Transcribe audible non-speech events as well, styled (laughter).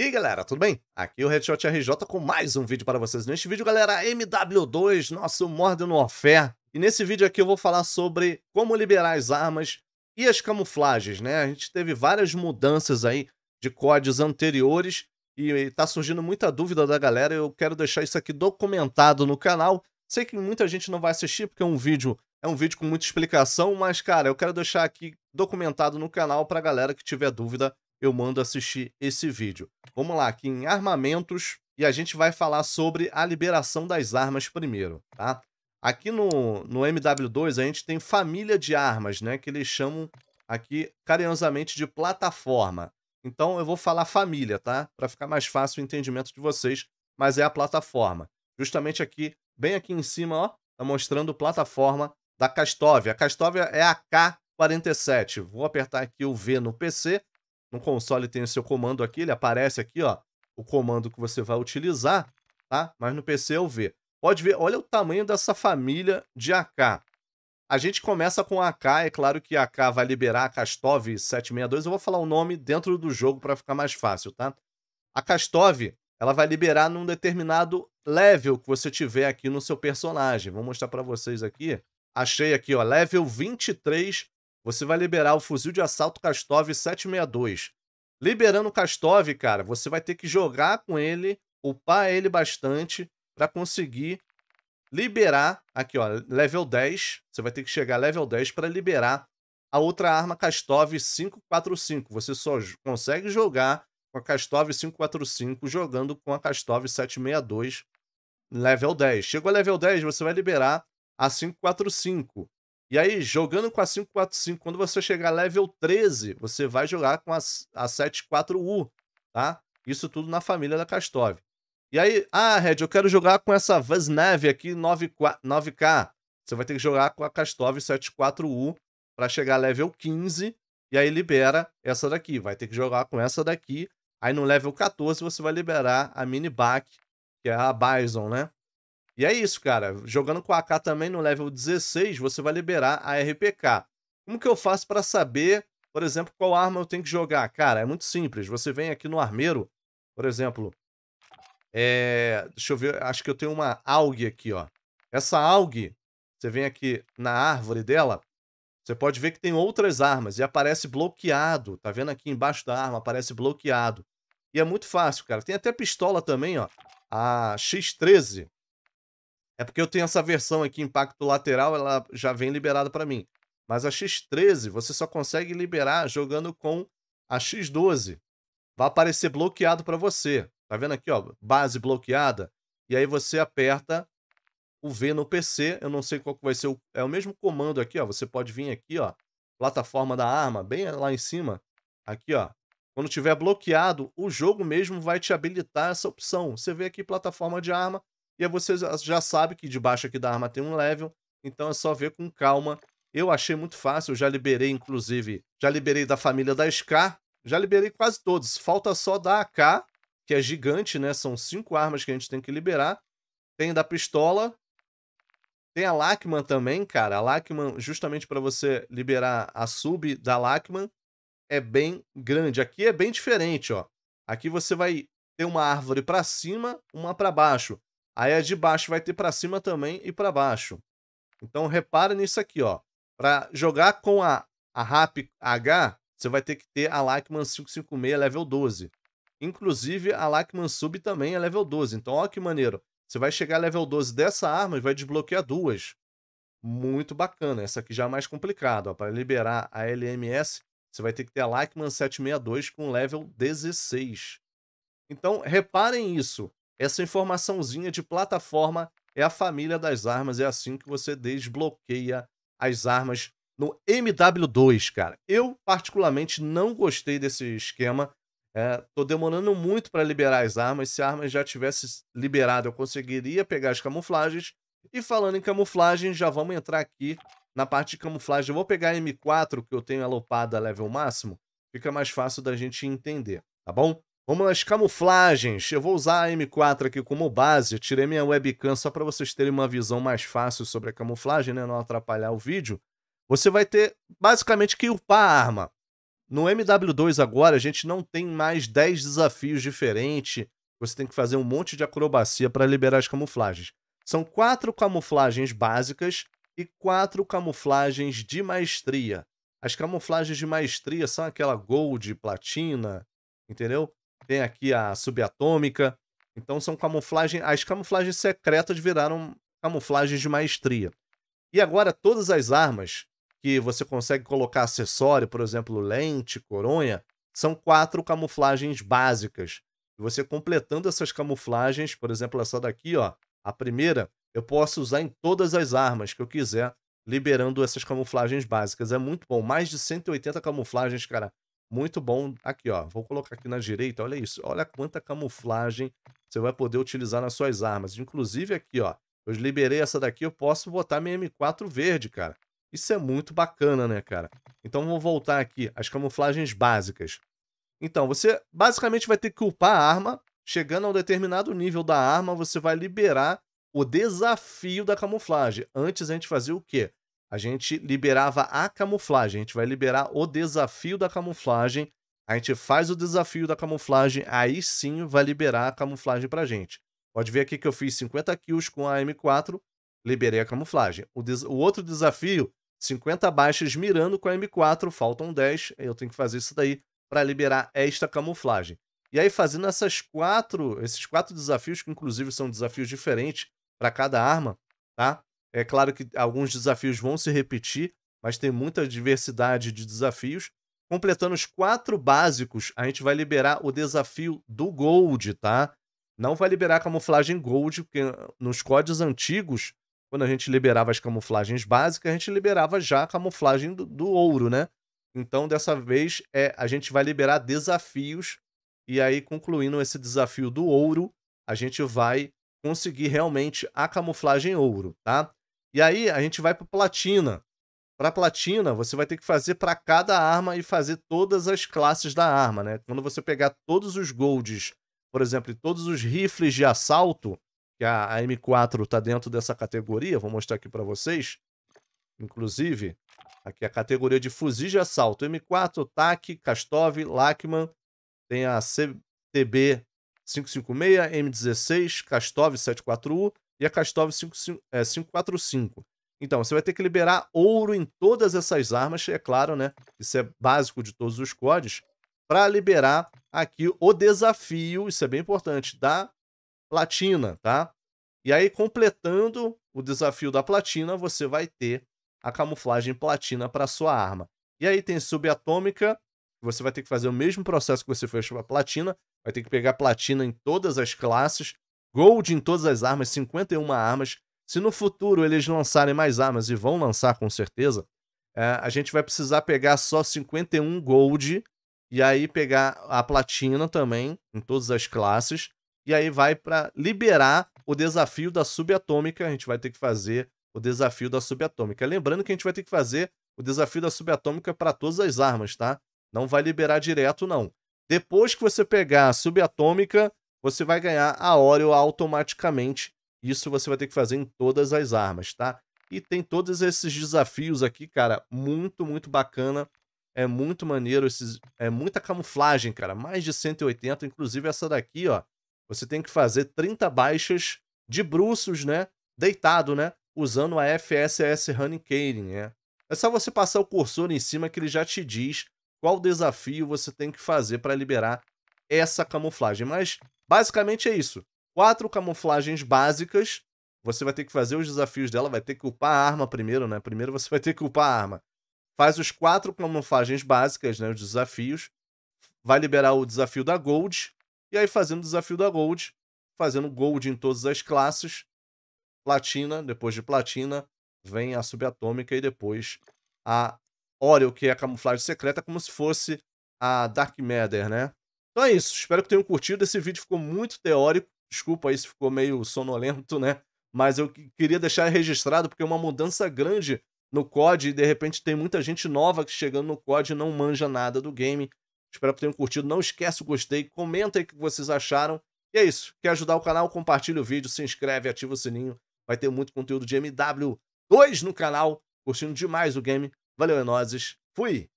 E aí galera, tudo bem? Aqui é o Headshot RJ com mais um vídeo para vocês. Neste vídeo, galera, MW2, nosso Morde Warfare. E nesse vídeo aqui eu vou falar sobre como liberar as armas e as camuflagens, né? A gente teve várias mudanças aí de códigos anteriores e está surgindo muita dúvida da galera. Eu quero deixar isso aqui documentado no canal. Sei que muita gente não vai assistir porque é um vídeo é um vídeo com muita explicação, mas cara, eu quero deixar aqui documentado no canal para a galera que tiver dúvida eu mando assistir esse vídeo. Vamos lá, aqui em armamentos, e a gente vai falar sobre a liberação das armas primeiro, tá? Aqui no, no MW2 a gente tem família de armas, né? Que eles chamam aqui carinhosamente de plataforma. Então eu vou falar família, tá? Para ficar mais fácil o entendimento de vocês, mas é a plataforma. Justamente aqui, bem aqui em cima, ó, tá mostrando plataforma da Castóvia. A Castóvia é a K47. Vou apertar aqui o V no PC no console tem o seu comando aqui, ele aparece aqui, ó, o comando que você vai utilizar, tá? Mas no PC é o V. Pode ver, olha o tamanho dessa família de AK. A gente começa com AK, é claro que AK vai liberar a Kastov 762, eu vou falar o nome dentro do jogo para ficar mais fácil, tá? A Kastov, ela vai liberar num determinado level que você tiver aqui no seu personagem. Vou mostrar para vocês aqui. Achei aqui, ó, level 23 você vai liberar o fuzil de assalto Kastov 762. Liberando o Kastov, cara, você vai ter que jogar com ele, upar ele bastante para conseguir liberar aqui, ó, level 10. Você vai ter que chegar a level 10 para liberar a outra arma Kastov 545. Você só consegue jogar com a Kastov 545 jogando com a Kastov 762 level 10. Chegou a level 10, você vai liberar a 545. E aí, jogando com a 545, quando você chegar level 13, você vai jogar com a, a 74U, tá? Isso tudo na família da Kastov. E aí, ah, Red, eu quero jogar com essa Vasnev aqui 9, 9K. Você vai ter que jogar com a Kastov 74U para chegar level 15. E aí libera essa daqui. Vai ter que jogar com essa daqui. Aí no level 14 você vai liberar a mini back, que é a Bison, né? E é isso, cara. Jogando com a AK também no level 16, você vai liberar a RPK. Como que eu faço para saber, por exemplo, qual arma eu tenho que jogar? Cara, é muito simples. Você vem aqui no armeiro, por exemplo. É... Deixa eu ver, acho que eu tenho uma AUG aqui, ó. Essa AUG, você vem aqui na árvore dela, você pode ver que tem outras armas e aparece bloqueado. Tá vendo aqui embaixo da arma? Aparece bloqueado. E é muito fácil, cara. Tem até pistola também, ó. A X13. É porque eu tenho essa versão aqui, impacto lateral, ela já vem liberada para mim. Mas a X13 você só consegue liberar jogando com a X12. Vai aparecer bloqueado para você. Tá vendo aqui, ó? Base bloqueada. E aí você aperta o V no PC. Eu não sei qual que vai ser o... É o mesmo comando aqui, ó. Você pode vir aqui, ó. Plataforma da arma, bem lá em cima. Aqui, ó. Quando tiver bloqueado, o jogo mesmo vai te habilitar essa opção. Você vê aqui plataforma de arma, e aí você já sabe que debaixo aqui da arma tem um level, então é só ver com calma. Eu achei muito fácil, já liberei inclusive, já liberei da família da SK, já liberei quase todos. Falta só da AK, que é gigante, né? São cinco armas que a gente tem que liberar. Tem da pistola, tem a Lachman também, cara. A Lachman, justamente para você liberar a sub da Lachman, é bem grande. Aqui é bem diferente, ó. Aqui você vai ter uma árvore para cima, uma para baixo. Aí a de baixo vai ter para cima também e para baixo. Então repara nisso aqui, ó. Para jogar com a, a RAP H, você vai ter que ter a Lachman 556 level 12. Inclusive a Lachman Sub também é level 12. Então olha que maneiro. Você vai chegar a level 12 dessa arma e vai desbloquear duas. Muito bacana. Essa aqui já é mais complicada. Para liberar a LMS, você vai ter que ter a Lachman 762 com level 16. Então, reparem isso. Essa informaçãozinha de plataforma é a família das armas, é assim que você desbloqueia as armas no MW2, cara. Eu, particularmente, não gostei desse esquema. É, tô demorando muito para liberar as armas. Se a arma já tivesse liberado, eu conseguiria pegar as camuflagens. E falando em camuflagem, já vamos entrar aqui na parte de camuflagem. Eu vou pegar a M4, que eu tenho alopada level máximo. Fica mais fácil da gente entender, tá bom? Vamos nas camuflagens. Eu vou usar a M4 aqui como base. Eu tirei minha webcam só para vocês terem uma visão mais fácil sobre a camuflagem, né? Não atrapalhar o vídeo. Você vai ter basicamente que upar a arma. No MW2 agora a gente não tem mais 10 desafios diferentes. Você tem que fazer um monte de acrobacia para liberar as camuflagens. São quatro camuflagens básicas e quatro camuflagens de maestria. As camuflagens de maestria são aquela gold, platina, entendeu? tem aqui a subatômica. Então são camuflagens. As camuflagens secretas viraram camuflagens de maestria. E agora todas as armas que você consegue colocar acessório, por exemplo, lente, coronha, são quatro camuflagens básicas. você completando essas camuflagens, por exemplo, essa daqui, ó, a primeira, eu posso usar em todas as armas que eu quiser, liberando essas camuflagens básicas. É muito bom, mais de 180 camuflagens, cara. Muito bom. Aqui, ó. Vou colocar aqui na direita. Olha isso. Olha quanta camuflagem você vai poder utilizar nas suas armas. Inclusive aqui, ó. Eu liberei essa daqui, eu posso botar minha M4 verde, cara. Isso é muito bacana, né, cara? Então vou voltar aqui, as camuflagens básicas. Então, você basicamente vai ter que upar a arma. Chegando a um determinado nível da arma, você vai liberar o desafio da camuflagem. Antes a gente fazia o quê? a gente liberava a camuflagem, a gente vai liberar o desafio da camuflagem, a gente faz o desafio da camuflagem, aí sim vai liberar a camuflagem a gente. Pode ver aqui que eu fiz 50 kills com a M4, liberei a camuflagem. O, o outro desafio, 50 baixas mirando com a M4, faltam 10, eu tenho que fazer isso daí para liberar esta camuflagem. E aí fazendo essas quatro, esses quatro desafios, que inclusive são desafios diferentes para cada arma, tá? É claro que alguns desafios vão se repetir, mas tem muita diversidade de desafios. Completando os quatro básicos, a gente vai liberar o desafio do Gold, tá? Não vai liberar camuflagem Gold, porque nos códigos antigos, quando a gente liberava as camuflagens básicas, a gente liberava já a camuflagem do, do ouro, né? Então, dessa vez, é, a gente vai liberar desafios. E aí, concluindo esse desafio do ouro, a gente vai conseguir realmente a camuflagem ouro, tá? E aí a gente vai para platina. Para platina, você vai ter que fazer para cada arma e fazer todas as classes da arma, né? Quando você pegar todos os golds, por exemplo, e todos os rifles de assalto, que a, a M4 tá dentro dessa categoria, vou mostrar aqui para vocês. Inclusive, aqui a categoria de fuzis de assalto, M4, TAC, Kastov, Lachman, tem a CTB 556, M16, Kastov 74U, e a Kastov é, 545. Então, você vai ter que liberar ouro em todas essas armas, é claro, né? Isso é básico de todos os CODs, para liberar aqui o desafio, isso é bem importante, da platina, tá? E aí, completando o desafio da platina, você vai ter a camuflagem platina para sua arma. E aí tem subatômica, você vai ter que fazer o mesmo processo que você fez para platina, vai ter que pegar platina em todas as classes, Gold em todas as armas, 51 armas. Se no futuro eles lançarem mais armas, e vão lançar com certeza, é, a gente vai precisar pegar só 51 Gold e aí pegar a platina também, em todas as classes. E aí vai para liberar o desafio da subatômica. A gente vai ter que fazer o desafio da subatômica. Lembrando que a gente vai ter que fazer o desafio da subatômica para todas as armas, tá? Não vai liberar direto, não. Depois que você pegar a subatômica, você vai ganhar a Oreo automaticamente. Isso você vai ter que fazer em todas as armas, tá? E tem todos esses desafios aqui, cara, muito, muito bacana. É muito maneiro, esses, é muita camuflagem, cara, mais de 180, inclusive essa daqui, ó. Você tem que fazer 30 baixas de bruços, né, deitado, né, usando a FSS Honeycane, né. É só você passar o cursor em cima que ele já te diz qual desafio você tem que fazer para liberar essa camuflagem. Mas Basicamente é isso. Quatro camuflagens básicas. Você vai ter que fazer os desafios dela, vai ter que upar a arma primeiro, né? Primeiro você (laughs) vai ter que upar a arma. Faz os quatro camuflagens básicas, né? Os desafios. Vai liberar o desafio da Gold. E aí, fazendo o desafio da Gold, fazendo Gold em todas as classes. Platina, depois de Platina, vem a Subatômica e depois a Oreo, que é a camuflagem secreta, como se fosse a Dark Matter, né? Então é isso. Espero que tenham curtido. Esse vídeo ficou muito teórico. Desculpa aí se ficou meio sonolento, né? Mas eu queria deixar registrado porque é uma mudança grande no COD e de repente tem muita gente nova que chegando no COD e não manja nada do game. Espero que tenham curtido. Não esquece o gostei, comenta aí o que vocês acharam. E é isso. Quer ajudar o canal? Compartilha o vídeo, se inscreve, ativa o sininho. Vai ter muito conteúdo de MW2 no canal, curtindo demais o game. Valeu, é Fui!